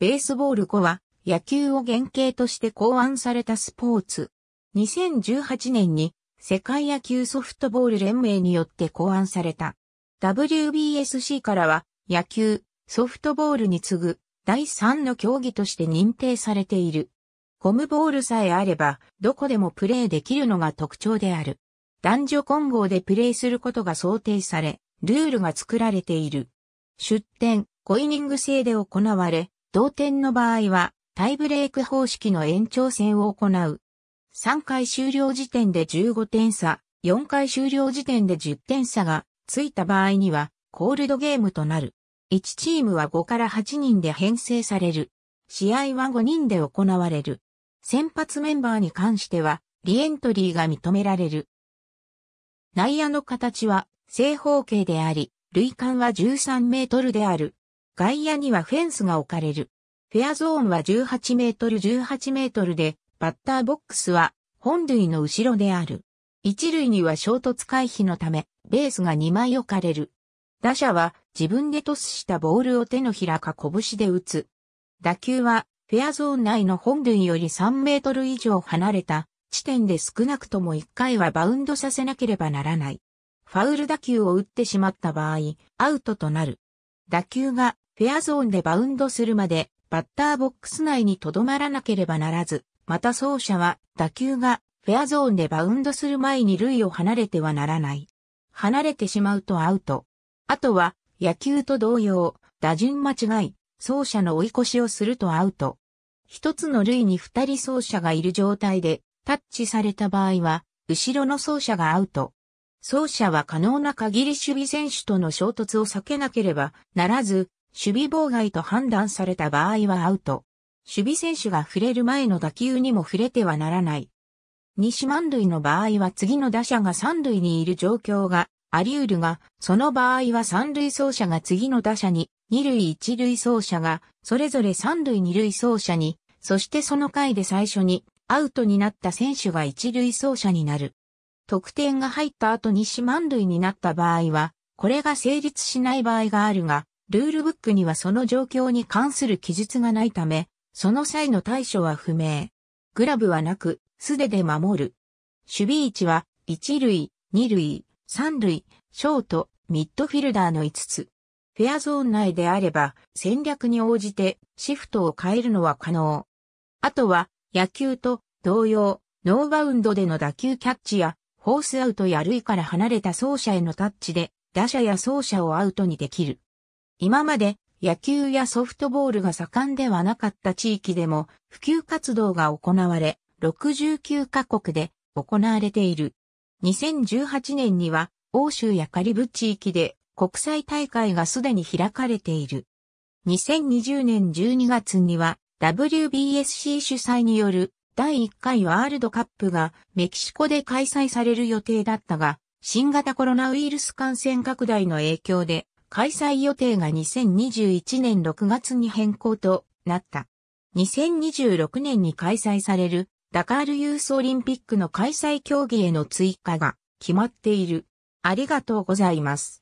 ベースボール5は野球を原型として考案されたスポーツ。2018年に世界野球ソフトボール連盟によって考案された。WBSC からは野球、ソフトボールに次ぐ第3の競技として認定されている。ゴムボールさえあればどこでもプレーできるのが特徴である。男女混合でプレーすることが想定され、ルールが作られている。出展、5イニング制で行われ、同点の場合は、タイブレーク方式の延長戦を行う。3回終了時点で15点差、4回終了時点で10点差がついた場合には、コールドゲームとなる。1チームは5から8人で編成される。試合は5人で行われる。先発メンバーに関しては、リエントリーが認められる。内野の形は正方形であり、塁間は13メートルである。外野にはフェンスが置かれる。フェアゾーンは18メートル18メートルで、バッターボックスは本塁の後ろである。一塁には衝突回避のため、ベースが2枚置かれる。打者は自分でトスしたボールを手のひらか拳で打つ。打球はフェアゾーン内の本塁より3メートル以上離れた地点で少なくとも1回はバウンドさせなければならない。ファウル打球を打ってしまった場合、アウトとなる。打球がフェアゾーンでバウンドするまで、バッターボックス内に留まらなければならず、また走者は打球がフェアゾーンでバウンドする前に塁を離れてはならない。離れてしまうとアウト。あとは、野球と同様、打順間違い、走者の追い越しをするとアウト。一つの類に二人走者がいる状態で、タッチされた場合は、後ろの走者がアウト。走者は可能な限り守備選手との衝突を避けなければならず、守備妨害と判断された場合はアウト。守備選手が触れる前の打球にも触れてはならない。西満塁の場合は次の打者が三塁にいる状況があり得るが、その場合は三塁走者が次の打者に、二塁一塁走者が、それぞれ三塁二塁走者に、そしてその回で最初に、アウトになった選手が一塁走者になる。得点が入った後に四満塁になった場合は、これが成立しない場合があるが、ルールブックにはその状況に関する記述がないため、その際の対処は不明。グラブはなく、素手で守る。守備位置は、一塁、二塁、三塁、ショート、ミッドフィルダーの5つ。フェアゾーン内であれば、戦略に応じてシフトを変えるのは可能。あとは、野球と同様、ノーバウンドでの打球キャッチや、ホースアウトや塁から離れた走者へのタッチで、打者や走者をアウトにできる。今まで野球やソフトボールが盛んではなかった地域でも普及活動が行われ、69カ国で行われている。2018年には欧州やカリブ地域で国際大会がすでに開かれている。2020年12月には WBSC 主催による第1回ワールドカップがメキシコで開催される予定だったが、新型コロナウイルス感染拡大の影響で開催予定が2021年6月に変更となった。2026年に開催されるダカールユースオリンピックの開催競技への追加が決まっている。ありがとうございます。